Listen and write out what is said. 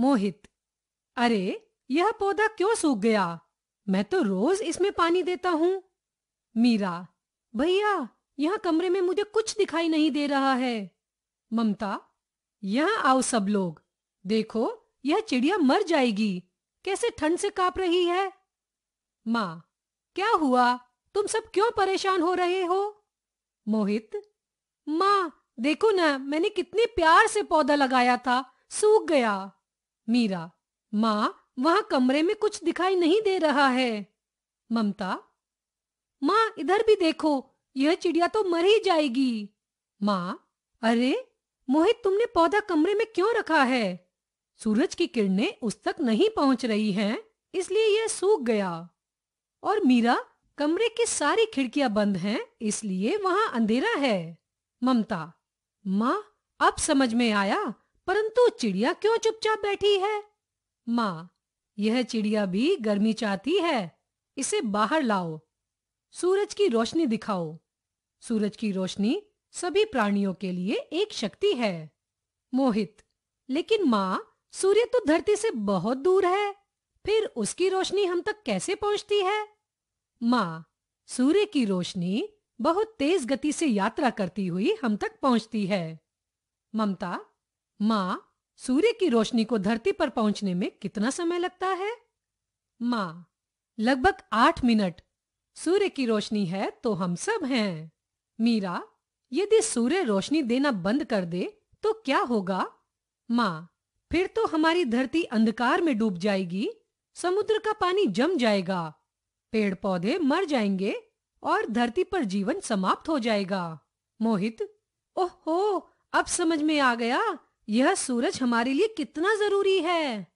मोहित अरे यह पौधा क्यों सूख गया मैं तो रोज इसमें पानी देता हूँ मीरा भैया यहाँ कमरे में मुझे कुछ दिखाई नहीं दे रहा है ममता यहाँ आओ सब लोग देखो यह चिड़िया मर जाएगी कैसे ठंड से काप रही है माँ क्या हुआ तुम सब क्यों परेशान हो रहे हो मोहित माँ देखो ना मैंने कितने प्यार से पौधा लगाया था सूख गया मीरा माँ वहाँ कमरे में कुछ दिखाई नहीं दे रहा है ममता माँ इधर भी देखो यह चिड़िया तो मर ही जाएगी माँ अरे मोहित तुमने पौधा कमरे में क्यों रखा है सूरज की किरणें उस तक नहीं पहुंच रही हैं, इसलिए यह सूख गया और मीरा कमरे की सारी खिड़कियां बंद हैं, इसलिए वहां अंधेरा है ममता माँ अब समझ में आया परंतु चिड़िया क्यों चुपचाप बैठी है माँ यह चिड़िया भी गर्मी चाहती है इसे बाहर लाओ सूरज की रोशनी दिखाओ सूरज की रोशनी सभी प्राणियों के लिए एक शक्ति है मोहित लेकिन माँ सूर्य तो धरती से बहुत दूर है फिर उसकी रोशनी हम तक कैसे पहुंचती है माँ सूर्य की रोशनी बहुत तेज गति से यात्रा करती हुई हम तक पहुंचती है ममता माँ सूर्य की रोशनी को धरती पर पहुंचने में कितना समय लगता है माँ लगभग आठ मिनट सूर्य की रोशनी है तो हम सब हैं मीरा यदि सूर्य रोशनी देना बंद कर दे तो क्या होगा माँ फिर तो हमारी धरती अंधकार में डूब जाएगी समुद्र का पानी जम जाएगा पेड़ पौधे मर जाएंगे और धरती पर जीवन समाप्त हो जाएगा मोहित ओहो अब समझ में आ गया यह सूरज हमारे लिए कितना जरूरी है